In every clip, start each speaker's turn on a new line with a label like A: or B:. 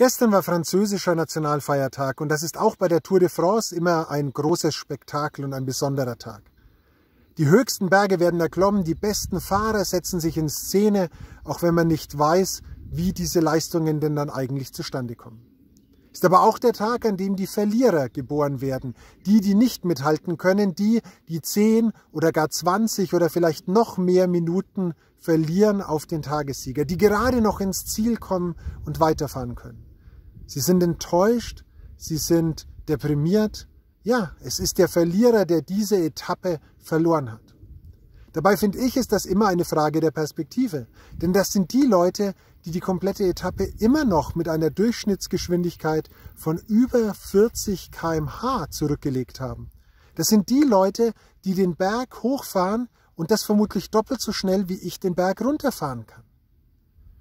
A: Gestern war französischer Nationalfeiertag und das ist auch bei der Tour de France immer ein großes Spektakel und ein besonderer Tag. Die höchsten Berge werden erklommen, die besten Fahrer setzen sich in Szene, auch wenn man nicht weiß, wie diese Leistungen denn dann eigentlich zustande kommen. Ist aber auch der Tag, an dem die Verlierer geboren werden, die, die nicht mithalten können, die, die 10 oder gar 20 oder vielleicht noch mehr Minuten verlieren auf den Tagessieger, die gerade noch ins Ziel kommen und weiterfahren können. Sie sind enttäuscht, sie sind deprimiert. Ja, es ist der Verlierer, der diese Etappe verloren hat. Dabei finde ich, ist das immer eine Frage der Perspektive. Denn das sind die Leute, die die komplette Etappe immer noch mit einer Durchschnittsgeschwindigkeit von über 40 km/h zurückgelegt haben. Das sind die Leute, die den Berg hochfahren und das vermutlich doppelt so schnell, wie ich den Berg runterfahren kann.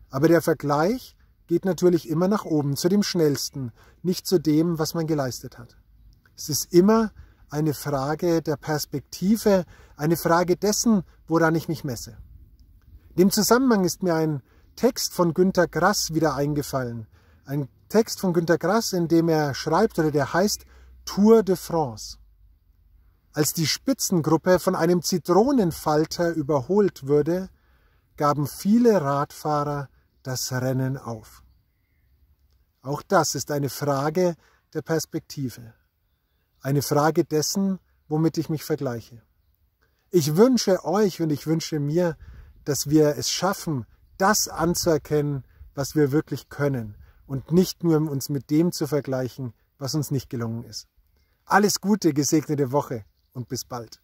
A: Aber der Vergleich geht natürlich immer nach oben, zu dem Schnellsten, nicht zu dem, was man geleistet hat. Es ist immer eine Frage der Perspektive, eine Frage dessen, woran ich mich messe. In dem Zusammenhang ist mir ein Text von Günter Grass wieder eingefallen. Ein Text von Günter Grass, in dem er schreibt oder der heißt Tour de France. Als die Spitzengruppe von einem Zitronenfalter überholt würde, gaben viele Radfahrer das Rennen auf. Auch das ist eine Frage der Perspektive, eine Frage dessen, womit ich mich vergleiche. Ich wünsche euch und ich wünsche mir, dass wir es schaffen, das anzuerkennen, was wir wirklich können und nicht nur uns mit dem zu vergleichen, was uns nicht gelungen ist. Alles Gute, gesegnete Woche und bis bald.